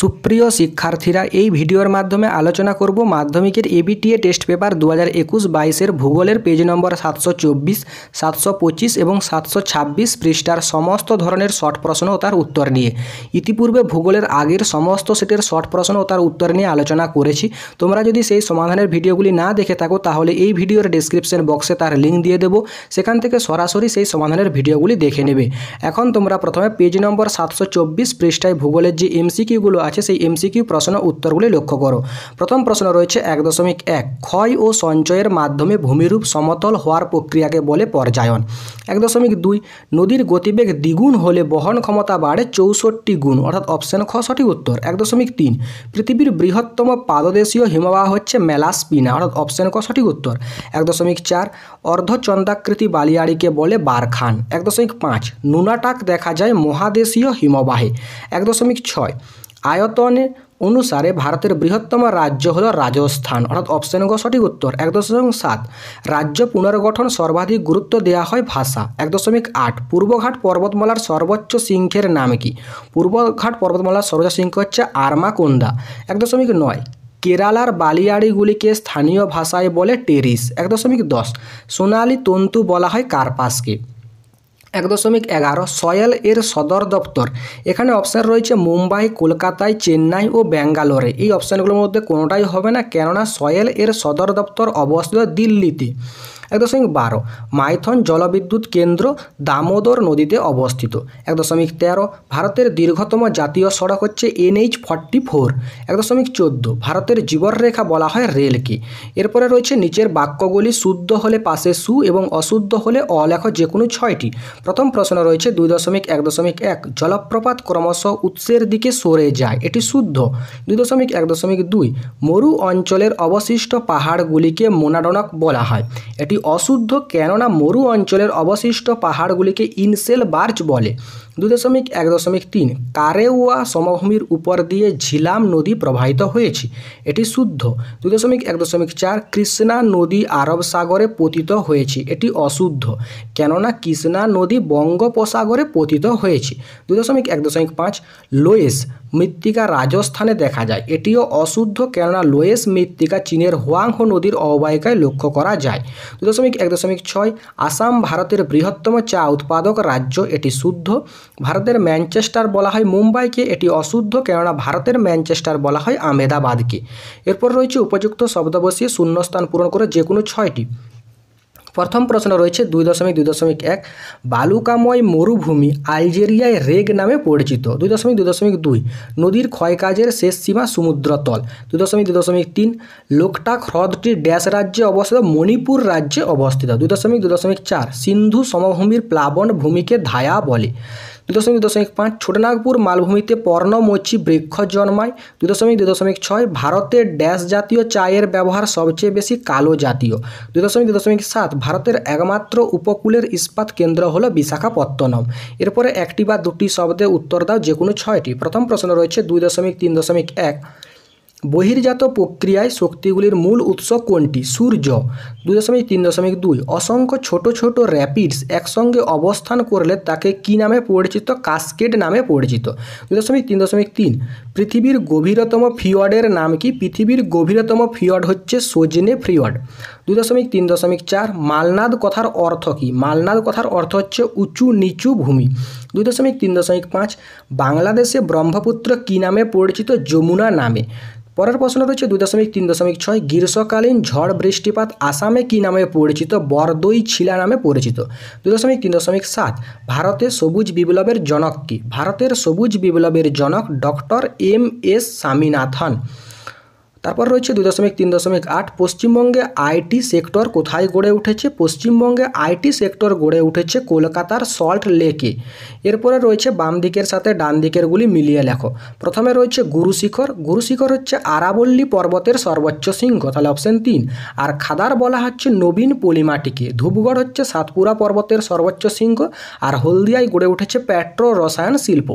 সুপ্রিয় শিক্ষার্থীরা এই ভিডিওর মাধ্যমে আলোচনা করব মাধ্যমিকের এবিটিএ টেস্ট পেপার দু হাজার একুশ বাইশের ভূগোলের পেজ নম্বর সাতশো চব্বিশ সাতশো পঁচিশ এবং সাতশো ছাব্বিশ পৃষ্ঠার সমস্ত ধরনের শর্ট প্রশ্ন ও তার উত্তর নিয়ে ইতিপূর্বে ভূগোলের আগের সমস্ত সেটের শর্ট প্রশ্ন ও তার উত্তর নিয়ে আলোচনা করেছি তোমরা যদি সেই সমাধানের ভিডিওগুলি না দেখে থাকো তাহলে এই ভিডিওর ডিসক্রিপশন বক্সে তার লিঙ্ক দিয়ে দেবো সেখান থেকে সরাসরি সেই সমাধানের ভিডিওগুলি দেখে নেবে এখন তোমরা প্রথমে পেজ নম্বর সাতশো চব্বিশ পৃষ্ঠায় ভূগোলের যে এমসিকিউগুলো আছে সেই এমসিকিউ প্রশ্ন উত্তরগুলি লক্ষ্য করো প্রথম প্রশ্ন রয়েছে এক দশমিক এক ক্ষয় ও সঞ্চয়ের মাধ্যমে ভূমিরূপ সমতল হওয়ার প্রক্রিয়াকে বলে পর্যায়ন এক দশমিক দুই নদীর গতিবেগ দ্বিগুণ হলে বহন ক্ষমতা বাড়ে চৌষট্টি গুণ অর্থাৎ অপশান খ সঠিক উত্তর এক দশমিক তিন পৃথিবীর বৃহত্তম পাদদেশীয় হিমবাহ হচ্ছে মেলাসপিনা অর্থাৎ অপশান ক সঠিক উত্তর এক দশমিক চার অর্ধচন্দাকৃতি বালিয়াড়িকে বলে বারখান এক দশমিক পাঁচ নুনাটাক দেখা যায় মহাদেশীয় হিমবাহে এক দশমিক ছয় আয়তনের অনুসারে ভারতের বৃহত্তম রাজ্য হল রাজস্থান অর্থাৎ অপশন গ সঠিক উত্তর এক দশমিক সাত রাজ্য পুনর্গঠন সর্বাধিক গুরুত্ব দেওয়া হয় ভাষা এক দশমিক আট পূর্বঘাট পর্বতমালার সর্বোচ্চ সিংহের নাম কি পূর্বঘাট পর্বতমালার সর্বোচ্চ সিংহ হচ্ছে আরমাকুন্দা এক দশমিক নয় কেরালার বালিয়াড়িগুলিকে স্থানীয় ভাষায় বলে টেরিস এক দশমিক দশ সোনালি তন্তু বলা হয় কার্পাসকে এক দশমিক এগারো সয়েল এর সদর দপ্তর এখানে অপশান রয়েছে মুম্বাই কলকাতায় চেন্নাই ও ব্যাঙ্গালোরে এই অপশানগুলোর মধ্যে কোনোটাই হবে না কেননা সয়েল এর সদর দপ্তর অবস্থিত দিল্লিতে এক দশমিক বারো মাইথন জলবিদ্যুৎ কেন্দ্র দামোদর নদীতে অবস্থিত এক দশমিক তেরো ভারতের দীর্ঘতম জাতীয় সড়ক হচ্ছে এনএইচ ফর্টি ফোর এক দশমিক চোদ্দো ভারতের জীবনরেখা বলা হয় রেলকে এরপরে রয়েছে নিচের বাক্যগুলি শুদ্ধ হলে পাশে সু এবং অশুদ্ধ হলে অলেখ যে কোনো ছয়টি প্রথম প্রশ্ন রয়েছে দুই দশমিক এক দশমিক এক জলপ্রপাত ক্রমশ উৎসের দিকে সরে যায় এটি শুদ্ধ দুই দশমিক এক দশমিক দুই মরু অঞ্চলের অবশিষ্ট পাহাড়গুলিকে মোনাডনক বলা হয় এটি অশুদ্ধ কেননা মরু অঞ্চলের অবশিষ্ট পাহাড়গুলিকে ইনসেল বার্চ বলে দু দশমিক এক দশমিক তিন কারেওয়া সমভূমির উপর দিয়ে ঝিলাম নদী প্রবাহিত হয়েছে এটি শুদ্ধ দু দশমিক এক দশমিক চার কৃষ্ণা নদী আরব সাগরে পতিত হয়েছে এটি অশুদ্ধ কেননা কৃষ্ণা নদী বঙ্গোপসাগরে পতিত হয়েছে দু দশমিক এক দশমিক পাঁচ লোয়েস মৃত্তিকা রাজস্থানে দেখা যায় এটিও অশুদ্ধ কেননা লোয়েস মৃত্তিকা চীনের হোয়াংহো নদীর অববাহিকায় লক্ষ্য করা যায় দু দশমিক এক দশমিক ছয় আসাম ভারতের বৃহত্তম চা উৎপাদক রাজ্য এটি শুদ্ধ ভারতের ম্যানচেস্টার বলা হয় মুম্বাইকে এটি অশুদ্ধ কেননা ভারতের ম্যানচেস্টার বলা হয় আমেদাবাদকে এরপর রয়েছে উপযুক্ত শব্দ বসিয়ে শূন্যস্থান পূরণ করে যে কোনো ছয়টি প্রথম প্রশ্ন রয়েছে দুই দশমিক দুই দশমিক এক বালুকাময় মরুভূমি আলজেরিয়ায় রেগ নামে পরিচিত দুই দশমিক দুই দশমিক দুই নদীর ক্ষয়কাজের শেষ সীমা সমুদ্রতল দুই দশমিক দুই দশমিক তিন লোকটাক হ্রদটি ড্যাশ রাজ্যে অবস্থিত মণিপুর রাজ্যে অবস্থিত দুই দশমিক দুই দশমিক চার সিন্ধু সমভূমির প্লাবন ভূমিকে ধায়া বলে দশমিক দশমিক পাঁচ ছোটনাগপুর মালভূমিতে পর্ণমোচী বৃক্ষ জন্মায় দু দশমিক দু দশমিক ছয় ভারতের ড্যাশ জাতীয় চায়ের ব্যবহার সবচেয়ে বেশি কালো জাতীয় দু দশমিক দু দশমিক সাত ভারতের একমাত্র উপকূলের ইস্পাত কেন্দ্র হল বিশাখাপত্তনম এরপরে একটি বা দুটি শব্দে উত্তর দাও যে কোনো ছয়টি প্রথম প্রশ্ন রয়েছে দুই দশমিক তিন দশমিক এক বহির্জাত প্রক্রিয়ায় শক্তিগুলির মূল উৎস কোনটি সূর্য দুই দশমিক তিন দশমিক দুই অসংখ্য ছোট ছোট র্যাপিডস একসঙ্গে অবস্থান করলে তাকে কি নামে পরিচিত কাস্কেড নামে পরিচিত দুই দশমিক তিন দশমিক তিন পৃথিবীর গভীরতম ফিওয়ার্ডের নাম কি পৃথিবীর গভীরতম ফিওয়ার্ড হচ্ছে সজনে ফ্রিওয়ার্ড দুই দশমিক তিন দশমিক চার মালনাদ কথার অর্থ কি মালনাদ কথার অর্থ হচ্ছে উঁচু নিচু ভূমি দুই দশমিক তিন দশমিক পাঁচ বাংলাদেশে ব্রহ্মপুত্র কী নামে পরিচিত যমুনা নামে পরের প্রশ্ন রয়েছে দুই দশমিক তিন দশমিক ছয় গ্রীষ্মকালীন ঝড় বৃষ্টিপাত আসামে কি নামে পরিচিত বরদই ছিলা নামে পরিচিত দুই দশমিক তিন দশমিক সাত ভারতের সবুজ বিপ্লবের জনক কি ভারতের সবুজ বিপ্লবের জনক ডক্টর এম এস স্বামীনাথন তারপর রয়েছে দুই দশমিক তিন দশমিক আট পশ্চিমবঙ্গে আইটি সেক্টর কোথায় গড়ে উঠেছে পশ্চিমবঙ্গে আইটি সেক্টর গড়ে উঠেছে কলকাতার সল্ট লেকে এরপরে রয়েছে বাম দিকের সাথে ডান দিকেরগুলি মিলিয়ে লেখো প্রথমে রয়েছে গুরুশিখর গুরুশিখর হচ্ছে আরাবল্লী পর্বতের সর্বোচ্চ সিংহ তাহলে অপশান তিন আর খাদার বলা হচ্ছে নবীন পলিমাটিকে ধূপগড় হচ্ছে সাতপুরা পর্বতের সর্বোচ্চ সিংহ আর হলদিয়ায় গড়ে উঠেছে পেট্রো রসায়ন শিল্প